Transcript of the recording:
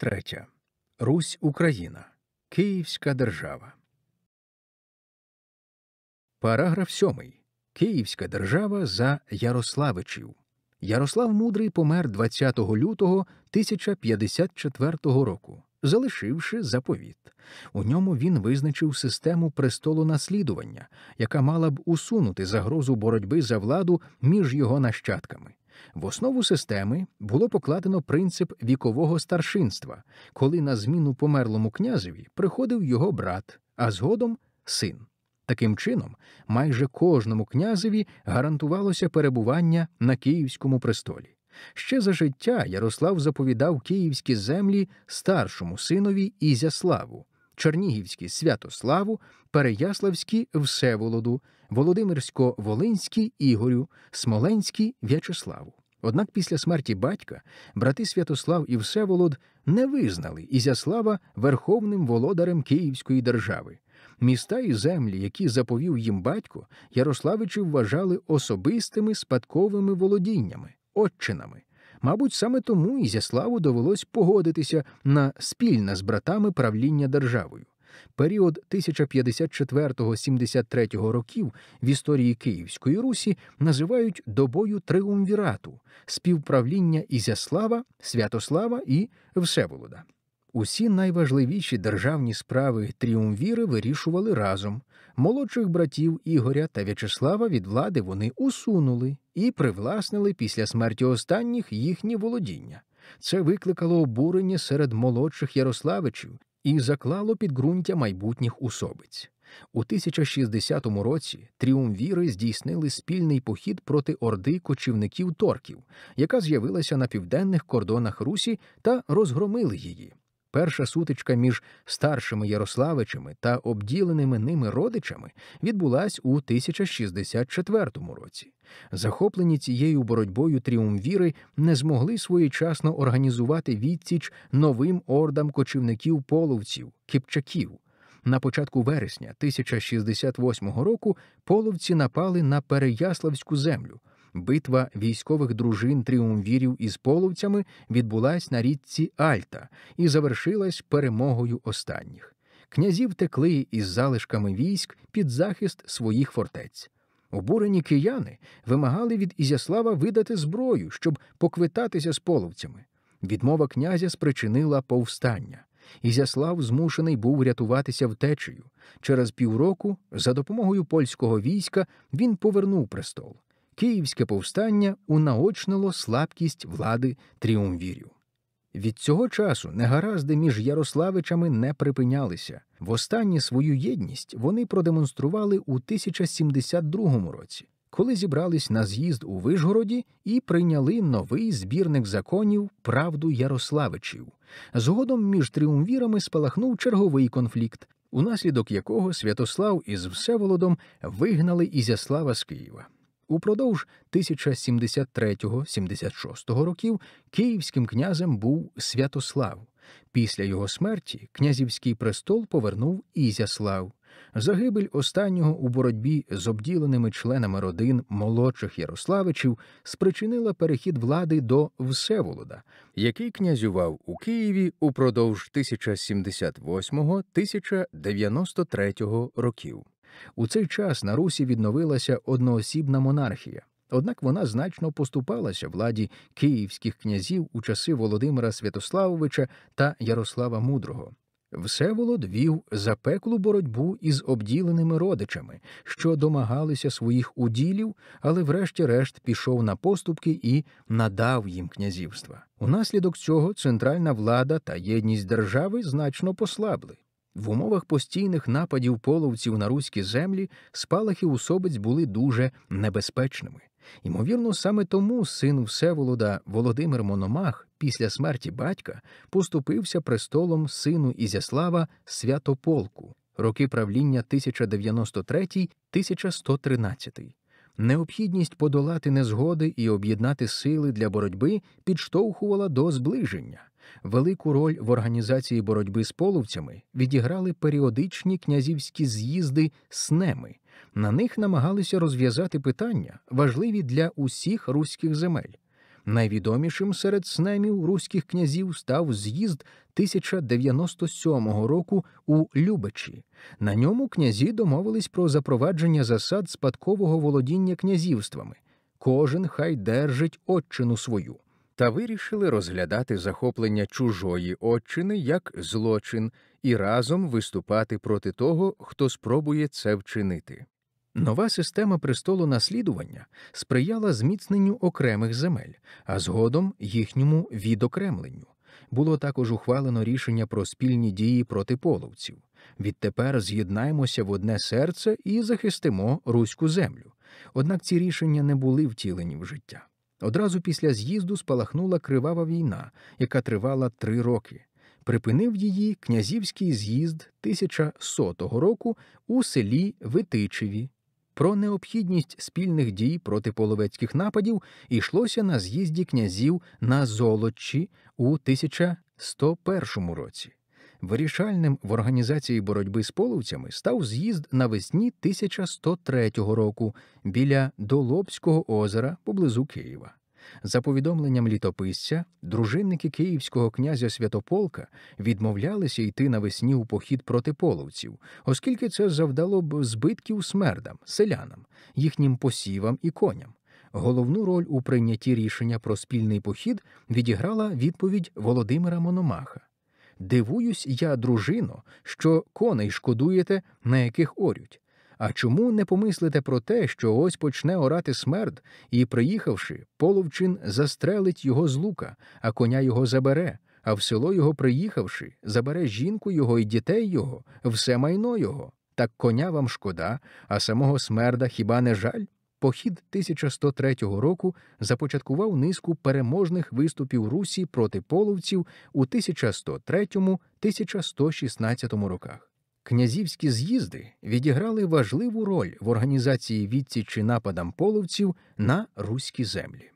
Третя Русь Україна Київська держава. Параграф 7. Київська держава за Ярославичів. Ярослав Мудрий помер 20 лютого 1054 року, залишивши заповіт. У ньому він визначив систему престолонаслідування, яка мала б усунути загрозу боротьби за владу між його нащадками. В основу системи було покладено принцип вікового старшинства, коли на зміну померлому князеві приходив його брат, а згодом син. Таким чином, майже кожному князеві гарантувалося перебування на київському престолі. Ще за життя Ярослав заповідав київські землі старшому синові Ізяславу, Чернігівські Святославу, Переяславські Всеволоду, Володимирсько-Волинський Ігорю, Смоленський В'ячеславу. Однак після смерті батька брати Святослав і Всеволод не визнали Ізяслава верховним володарем Київської держави. Міста і землі, які заповів їм батько, Ярославичі вважали особистими спадковими володіннями, отчинами. Мабуть, саме тому Ізяславу довелось погодитися на спільне з братами правління державою. Період 1054 73 років в історії Київської Русі називають добою триумвірату співправління Ізяслава, Святослава і Всеволода. Усі найважливіші державні справи тріумвіри вирішували разом. Молодших братів Ігоря та В'ячеслава від влади вони усунули і привласнили після смерті останніх їхні володіння. Це викликало обурення серед молодших ярославичів, і заклало підґрунтя майбутніх усобиць. У 1060 році тріумвіри здійснили спільний похід проти орди кочівників торків, яка з'явилася на південних кордонах Русі та розгромили її. Перша сутичка між старшими Ярославичами та обділеними ними родичами відбулася у 1064 році. Захоплені цією боротьбою тріумвіри не змогли своєчасно організувати відсіч новим ордам кочівників половців Кипчаків. На початку вересня 1068 року половці напали на Переяславську землю битва військових дружин тріумвірів із половцями відбулась на річці Альта і завершилась перемогою останніх. Князі втекли із залишками військ під захист своїх фортець. Обурені кияни вимагали від Ізяслава видати зброю, щоб поквитатися з половцями. Відмова князя спричинила повстання. Ізяслав змушений був рятуватися втечею. Через півроку, за допомогою польського війська, він повернув престол. Київське повстання унаочнило слабкість влади тріумвірів. Від цього часу негаразди між Ярославичами не припинялися. Востаннє свою єдність вони продемонстрували у 1072 році, коли зібрались на з'їзд у Вижгороді і прийняли новий збірник законів правду Ярославичів. Згодом між тріумвірами спалахнув черговий конфлікт, унаслідок якого Святослав із Всеволодом вигнали Ізяслава з Києва. Упродовж 1073-76 років київським князем був Святослав. Після його смерті князівський престол повернув Ізяслав. Загибель останнього у боротьбі з обділеними членами родин молодших Ярославичів спричинила перехід влади до Всеволода, який князював у Києві упродовж 1078-1093 років. У цей час на Русі відновилася одноосібна монархія, однак вона значно поступалася владі київських князів у часи Володимира Святославовича та Ярослава Мудрого. Всеволод вів запеклу боротьбу із обділеними родичами, що домагалися своїх уділів, але, врешті-решт, пішов на поступки і надав їм князівства. Унаслідок цього центральна влада та єдність держави значно послабли. В умовах постійних нападів половців на руські землі спалахи особиць були дуже небезпечними. Ймовірно, саме тому син Всеволода Володимир Мономах після смерті батька поступився престолом сину Ізяслава Святополку, роки правління 1093-1113. Необхідність подолати незгоди і об'єднати сили для боротьби підштовхувала до зближення велику роль в організації боротьби з половцями відіграли періодичні князівські з'їзди снеми. На них намагалися розв'язати питання, важливі для усіх руських земель. Найвідомішим серед снемів руських князів став з'їзд 1097 року у Любечі. На ньому князі домовились про запровадження засад спадкового володіння князівствами. Кожен хай держить отчину свою та вирішили розглядати захоплення чужої отчини як злочин і разом виступати проти того, хто спробує це вчинити. Нова система престолу наслідування сприяла зміцненню окремих земель, а згодом їхньому відокремленню. Було також ухвалено рішення про спільні дії проти половців. Відтепер з'єднаємося в одне серце і захистимо руську землю. Однак ці рішення не були втілені в життя. Одразу після з'їзду спалахнула кривава війна, яка тривала три роки. Припинив її князівський з'їзд 1100 року у селі Витичеві. Про необхідність спільних дій проти половецьких нападів йшлося на з'їзді князів на Золочі у 1101 році. Вирішальним в організації боротьби з половцями став з'їзд навесні 1103 року біля Долобського озера поблизу Києва. За повідомленням літописця, дружинники київського князя Святополка відмовлялися йти навесні у похід проти половців, оскільки це завдало б збитків смердам, селянам, їхнім посівам і коням. Головну роль у прийнятті рішення про спільний похід відіграла відповідь Володимира Мономаха. Дивуюсь я, дружино, що коней шкодуєте, на яких орють. А чому не помислите про те, що ось почне орати смерд, і, приїхавши, половчин застрелить його з лука, а коня його забере, а в село його приїхавши, забере жінку його і дітей його, все майно його. Так коня вам шкода, а самого смерда хіба не жаль? Похід 1103 року започаткував низку переможних виступів Русі проти половців у 1103-1116 роках. Князівські з'їзди відіграли важливу роль в організації відсічі нападам половців на руські землі.